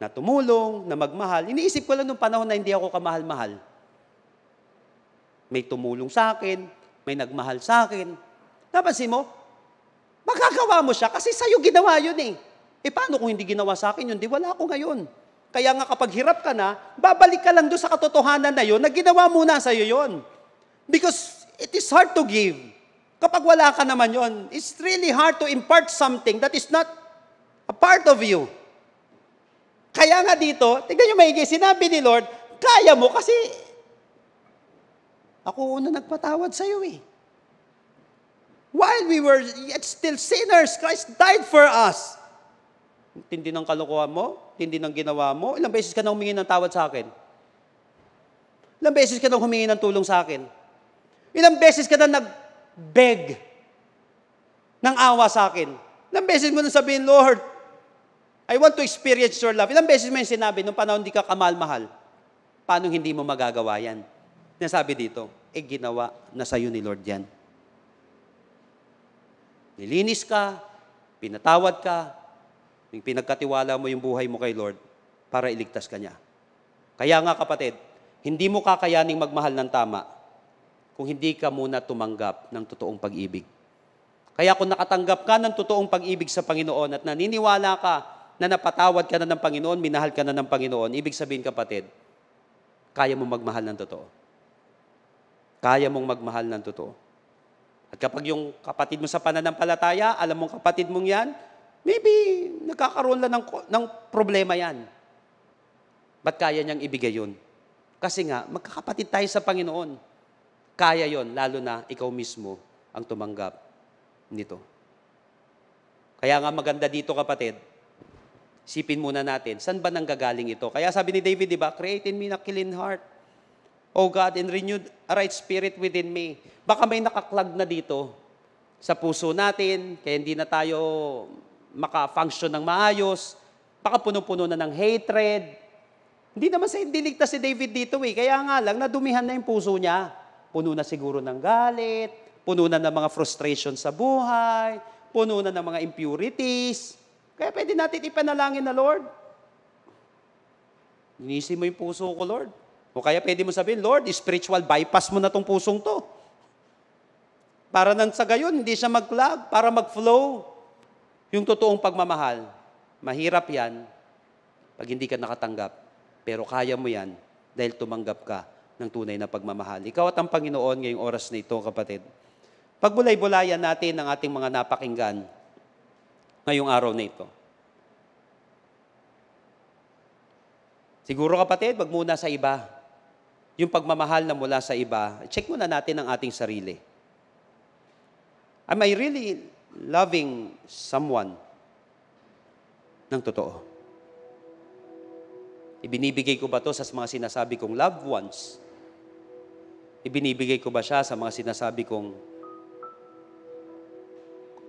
na tumulong, na magmahal, iniisip ko lang nung panahon na hindi ako kamahal-mahal. May tumulong sa akin, may nagmahal sa akin. Napansin mo, Magagawa mo siya kasi sa'yo ginawa yun eh. E paano kung hindi ginawa sa akin yun? Di wala ako ngayon. Kaya nga kapag hirap ka na, babalik ka lang doon sa katotohanan na yun na ginawa muna sa'yo yun. Because it is hard to give. Kapag wala ka naman yon, it's really hard to impart something that is not a part of you. Kaya nga dito, tignan nyo maigi, sinabi ni Lord, kaya mo kasi ako una nagpatawad sa'yo eh. While we were yet still sinners, Christ died for us. Tindi ng kalokohan mo, tindi ng ginawa mo, ilang beses ka nang humingi ng tawad sa akin? Ilang beses ka nang humingi ng tulong sa akin? Ilang beses ka nang nag-beg ng awa sa akin? Ilang beses mo nang sabihin, Lord, I want to experience your love. Ilang beses mo yung sinabi, nung panahon hindi ka kamal-mahal, paano hindi mo magagawa yan? Nasabi dito, e eh, ginawa na sa'yo ni Lord yan nilinis ka, pinatawad ka, pinagkatiwala mo yung buhay mo kay Lord para iligtas ka niya. Kaya nga kapatid, hindi mo kakayaning magmahal ng tama kung hindi ka muna tumanggap ng totoong pag-ibig. Kaya kung nakatanggap ka ng totoong pag-ibig sa Panginoon at naniniwala ka na napatawad ka na ng Panginoon, minahal ka na ng Panginoon, ibig sabihin kapatid, kaya mo magmahal ng totoo. Kaya mong magmahal ng totoo. At kapag yung kapatid mo sa pananampalataya, alam mong kapatid mong yan, maybe nagkakaroon lang ng, ng problema yan. Ba't kaya niyang ibigay yun? Kasi nga, magkakapatid tayo sa Panginoon. Kaya yon lalo na ikaw mismo ang tumanggap nito. Kaya nga maganda dito kapatid, sipin muna natin, saan ba nanggagaling ito? Kaya sabi ni David, di ba, create in me a clean heart. O God, and renew a right spirit within me. Baka may nakaklag na dito sa puso natin, kaya hindi na tayo maka-function ng maayos. Baka puno-puno na ng hatred. Hindi naman sa indiligtas si David dito eh. Kaya nga lang, nadumihan na yung puso niya. Puno na siguro ng galit, puno na ng mga frustration sa buhay, puno na ng mga impurities. Kaya pwede natin ipanalangin na, Lord, Inisip mo yung puso ko, Lord. O kaya pwede mo sabihin, Lord, spiritual bypass mo na tong pusong to. Para nang sa gayon, hindi siya mag plug para mag-flow yung totoong pagmamahal. Mahirap yan pag hindi ka nakatanggap. Pero kaya mo yan dahil tumanggap ka ng tunay na pagmamahal. Ikaw at ang Panginoon ngayong oras na ito, kapatid. Pagbulay-bulayan natin ang ating mga napakinggan ngayong araw na ito. Siguro kapatid, wag muna sa iba yung pagmamahal na mula sa iba, check muna natin ang ating sarili. Am I really loving someone ng totoo? Ibinibigay ko ba to sa mga sinasabi kong loved ones? Ibinibigay ko ba siya sa mga sinasabi kong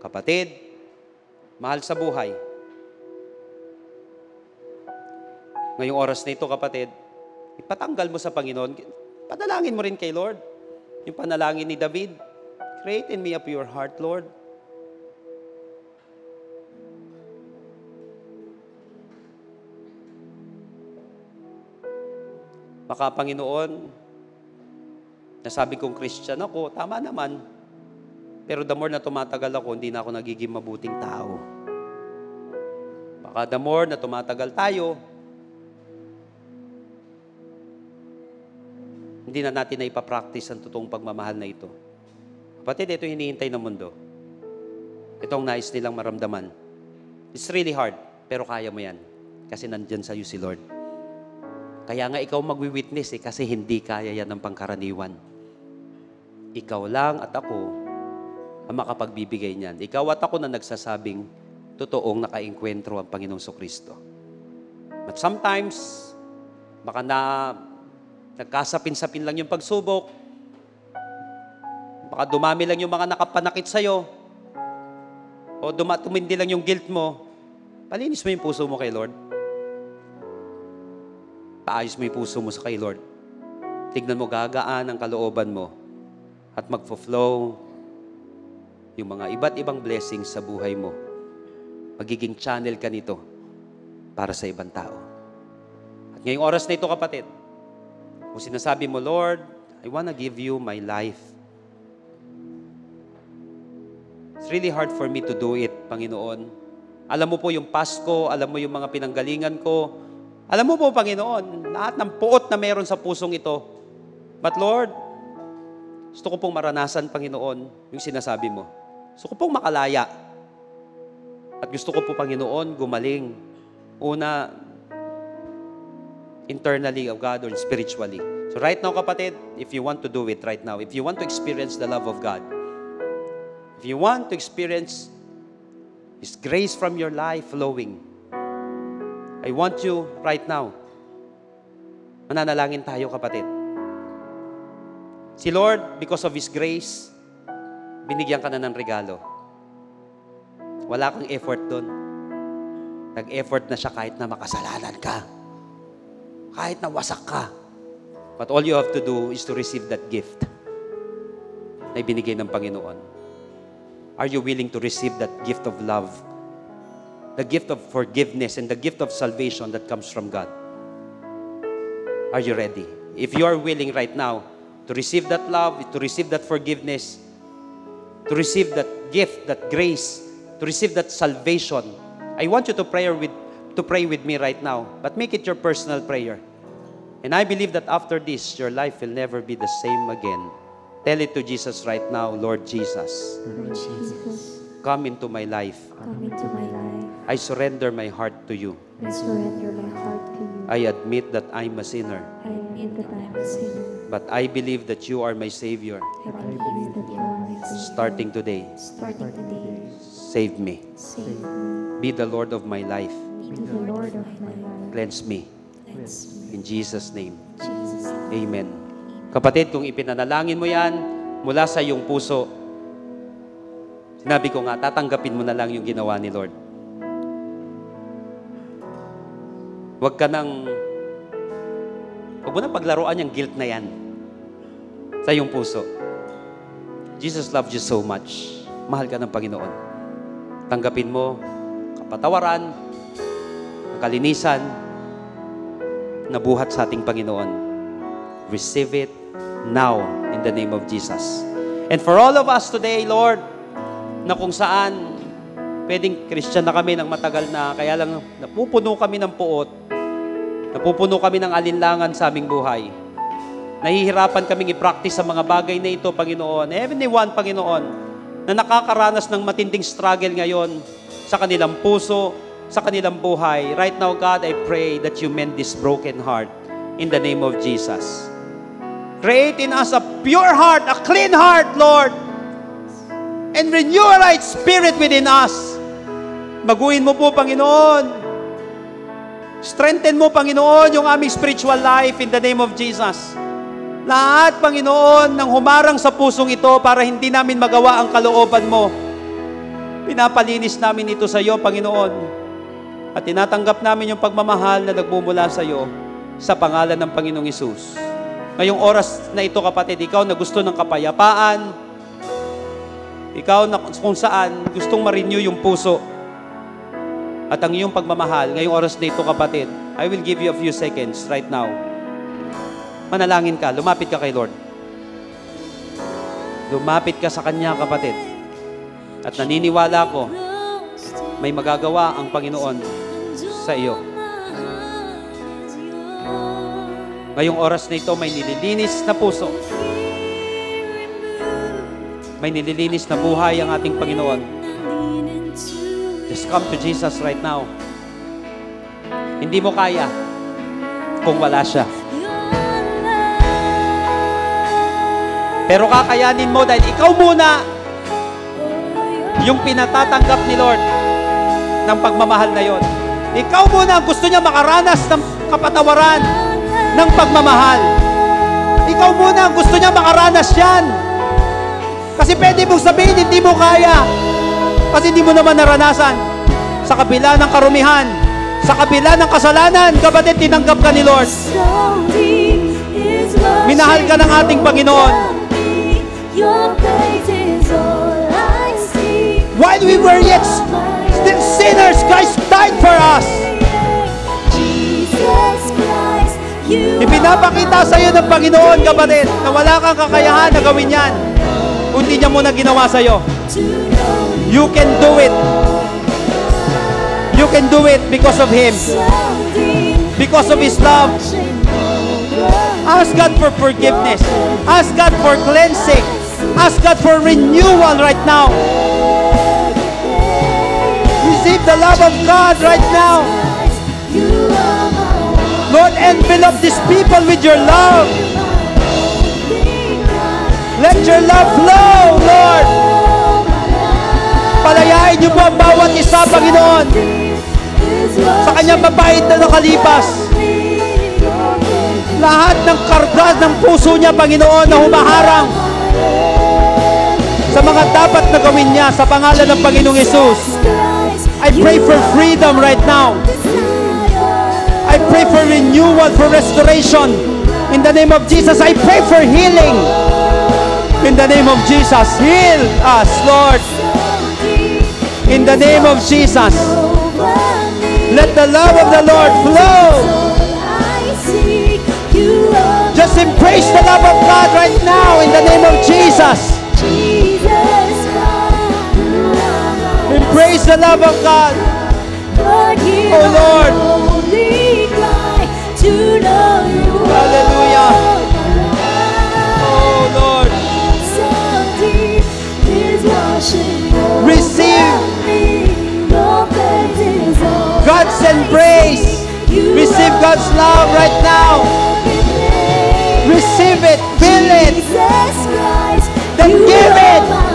kapatid, mahal sa buhay? Ngayong oras na ito, kapatid, ipatanggal mo sa Panginoon, panalangin mo rin kay Lord. Yung panalangin ni David, create in me a pure heart, Lord. Baka Panginoon, nasabi kong Christian ako, tama naman. Pero the more na tumatagal ako, hindi na ako nagiging mabuting tao. Baka the more na tumatagal tayo, hindi na natin na ipapractice ang totoong pagmamahal na ito. Kapatid, ito yung hinihintay ng mundo. Ito ang nais nilang maramdaman. It's really hard, pero kaya mo yan. Kasi nandyan sa'yo si Lord. Kaya nga ikaw magwi-witness eh, kasi hindi kaya yan ng pangkaraniwan. Ikaw lang at ako ang makapagbibigay niyan. Ikaw at ako na nagsasabing totoong nakainkwentro ang Panginoong Kristo. But sometimes, baka na Nagkasapin-sapin lang yung pagsubok. Baka dumami lang yung mga nakapanakit sa'yo. O dumatumindi lang yung guilt mo. Palinis mo yung puso mo kay Lord. Paayos mo yung puso mo sa kay Lord. Tignan mo gagaan ang kalooban mo at magfo-flow yung mga iba't ibang blessings sa buhay mo. Magiging channel ka nito para sa ibang tao. At ngayong oras na ito, kapatid, kung sinasabi mo, Lord, I want to give you my life. It's really hard for me to do it, Panginoon. Alam mo po yung Pasko, alam mo yung mga pinanggalingan ko. Alam mo po, Panginoon, lahat ng puot na meron sa pusong ito. But Lord, gusto ko pong maranasan, Panginoon, yung sinasabi mo. Gusto ko pong makalaya. At gusto ko po, Panginoon, gumaling. Una, internally of God or spiritually. So right now, kapatid, if you want to do it right now, if you want to experience the love of God, if you want to experience His grace from your life flowing, I want you right now, mananalangin tayo, kapatid. Si Lord, because of His grace, binigyan ka na ng regalo. Wala kang effort doon. Nag-effort na siya kahit na makasalanan ka kahit na wasak ka. But all you have to do is to receive that gift na ibinigay ng Panginoon. Are you willing to receive that gift of love, the gift of forgiveness, and the gift of salvation that comes from God? Are you ready? If you are willing right now to receive that love, to receive that forgiveness, to receive that gift, that grace, to receive that salvation, I want you to pray with to pray with me right now, but make it your personal prayer. And I believe that after this, your life will never be the same again. Tell it to Jesus right now, Lord Jesus. Lord Jesus. Come into my life. Come into my life. I surrender my heart to you. I surrender my heart to you. I admit that I'm a sinner. I admit that I'm a sinner. But I believe that you are my Savior. I believe that you are my Savior. Starting today. Starting today. Save me. Save me. Be the Lord of my life. the Lord of my life. Cleanse me. In Jesus' name. Jesus. Amen. Kapatid, kung ipinanalangin mo yan mula sa iyong puso, sinabi ko nga, tatanggapin mo na lang yung ginawa ni Lord. Huwag ka nang, huwag mo nang paglaruan yung guilt na yan sa iyong puso. Jesus loves you so much. Mahal ka ng Panginoon. Tanggapin mo, kapatawaran, kalinisan na buhat sa ating Panginoon. Receive it now in the name of Jesus. And for all of us today, Lord, na kung saan pwedeng Christian na kami ng matagal na, kaya lang napupuno kami ng puot, napupuno kami ng alinlangan sa aming buhay. Nahihirapan kaming i-practice sa mga bagay na ito, Panginoon. Everyone, Panginoon, na nakakaranas ng matinding struggle ngayon sa kanilang puso, sa kanilang buhay. Right now, God, I pray that you mend this broken heart in the name of Jesus. Create in us a pure heart, a clean heart, Lord, and renew a right spirit within us. Baguhin mo po, Panginoon. Strengthen mo, Panginoon, yung aming spiritual life in the name of Jesus. Lahat, Panginoon, ng humarang sa pusong ito para hindi namin magawa ang kalooban mo. Pinapalinis namin ito sa iyo, Panginoon. At tinatanggap namin yung pagmamahal na nagmumula sa iyo sa pangalan ng Panginoong Isus. Ngayong oras na ito kapatid, ikaw na gusto ng kapayapaan, ikaw na kung saan gustong ma-renew yung puso at ang iyong pagmamahal ngayong oras na ito kapatid, I will give you a few seconds right now. Manalangin ka, lumapit ka kay Lord. Lumapit ka sa Kanya kapatid. At naniniwala ko, may magagawa ang Panginoon sa iyo. Ngayong oras na ito, may nililinis na puso. May nililinis na buhay ang ating Panginoon. Just come to Jesus right now. Hindi mo kaya kung wala siya. Pero kakayanin mo dahil ikaw muna yung pinatatanggap ni Lord ng pagmamahal na yon. Ikaw muna ang gusto niya makaranas ng kapatawaran ng pagmamahal. Ikaw muna ang gusto niya makaranas yan. Kasi pwede mong sabihin, hindi mo kaya. Kasi hindi mo naman naranasan. Sa kabila ng karumihan, sa kabila ng kasalanan, kapatid, tinanggap ka ni Lord. Minahal ka ng ating Panginoon. While we were yet sinners, Christ died for us. you Ipinapakita sa iyo ng Panginoon, kapatid, na wala kang kakayahan na gawin yan, kung kundi niya muna ginawa sa iyo. You can do it. You can do it because of Him. Because of His love. Ask God for forgiveness. Ask God for cleansing. Ask God for renewal right now receive the love of God right now. Lord, envelop these people with your love. Let your love flow, Lord. Palayain niyo po ang bawat isa, Panginoon, sa kanyang mabait na nakalipas. Lahat ng kardas ng puso niya, Panginoon, na humaharang sa mga dapat na gawin niya sa pangalan ng Panginoong Yesus. I pray for freedom right now. I pray for renewal, for restoration. In the name of Jesus, I pray for healing. In the name of Jesus, heal us, Lord. In the name of Jesus, let the love of the Lord flow. Just embrace the love of God right now in the name of Jesus. Praise the love of God. Oh Lord. Hallelujah. Oh Lord. Receive God's embrace. Receive God's love right now. Receive it. Feel it. Then give it.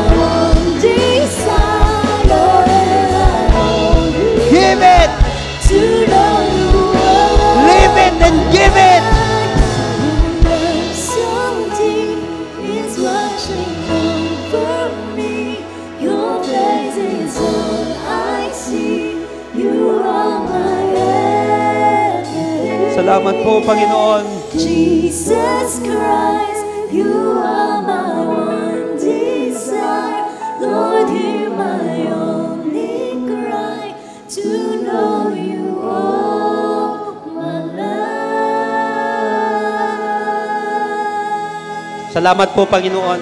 Salamat po, Panginoon. Jesus Christ, you are my one desire. Lord, hear my only cry to know you all oh, my life. Salamat po, Panginoon.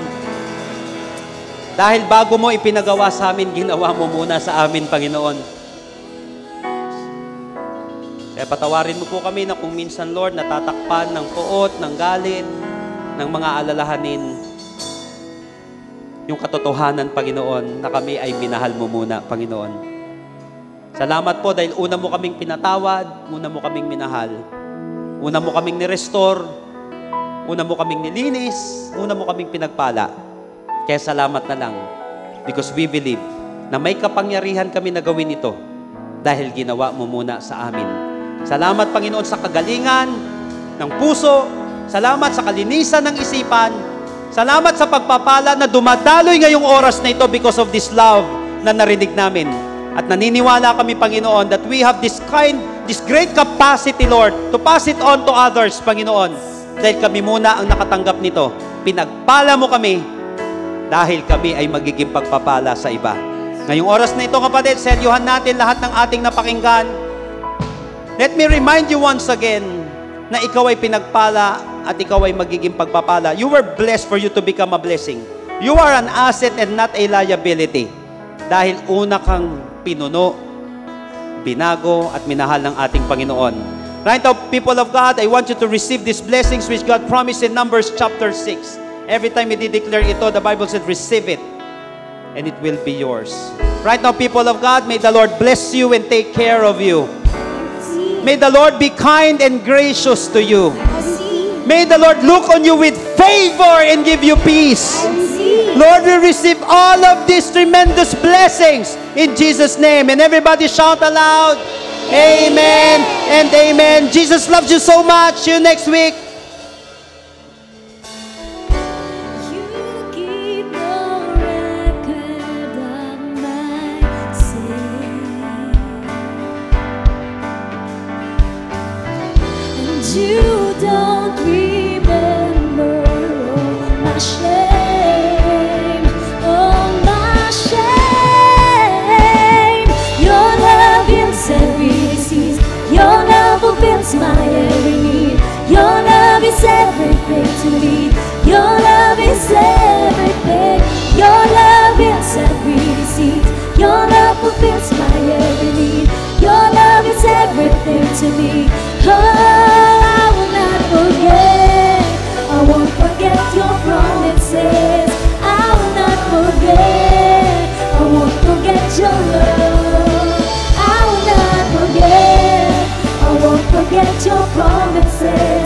Dahil bago mo ipinagawa sa amin, ginawa mo muna sa amin, Panginoon. Kaya patawarin mo po kami na kung minsan, Lord, natatakpan ng poot, ng galit, ng mga alalahanin, yung katotohanan, Panginoon, na kami ay minahal mo muna, Panginoon. Salamat po dahil una mo kaming pinatawad, una mo kaming minahal, una mo kaming nirestore, una mo kaming nilinis, una mo kaming pinagpala. Kaya salamat na lang because we believe na may kapangyarihan kami na gawin ito dahil ginawa mo muna sa amin Salamat, Panginoon, sa kagalingan ng puso. Salamat sa kalinisan ng isipan. Salamat sa pagpapala na dumadaloy ngayong oras na ito because of this love na narinig namin. At naniniwala kami, Panginoon, that we have this kind, this great capacity, Lord, to pass it on to others, Panginoon. Dahil kami muna ang nakatanggap nito. Pinagpala mo kami dahil kami ay magiging pagpapala sa iba. Ngayong oras na ito, kapatid, seryohan natin lahat ng ating napakinggan Let me remind you once again na ikaw ay pinagpala at ikaw ay magiging pagpapala. You were blessed for you to become a blessing. You are an asset and not a liability. Dahil una kang pinuno, binago, at minahal ng ating Panginoon. Right now, people of God, I want you to receive these blessings which God promised in Numbers chapter 6. Every time we declare ito, the Bible said, receive it and it will be yours. Right now, people of God, may the Lord bless you and take care of you. May the Lord be kind and gracious to you. May the Lord look on you with favor and give you peace. Lord, we receive all of these tremendous blessings in Jesus' name. And everybody shout aloud, Amen, amen and Amen. Jesus loves you so much. See you next week. to me. Your love is everything. Your love is every Your love fulfills my every need. Your love is everything to me. Oh, I will not forget. I won't forget your promises. I will not forget. I won't forget your love. I will not forget. I won't forget your promises.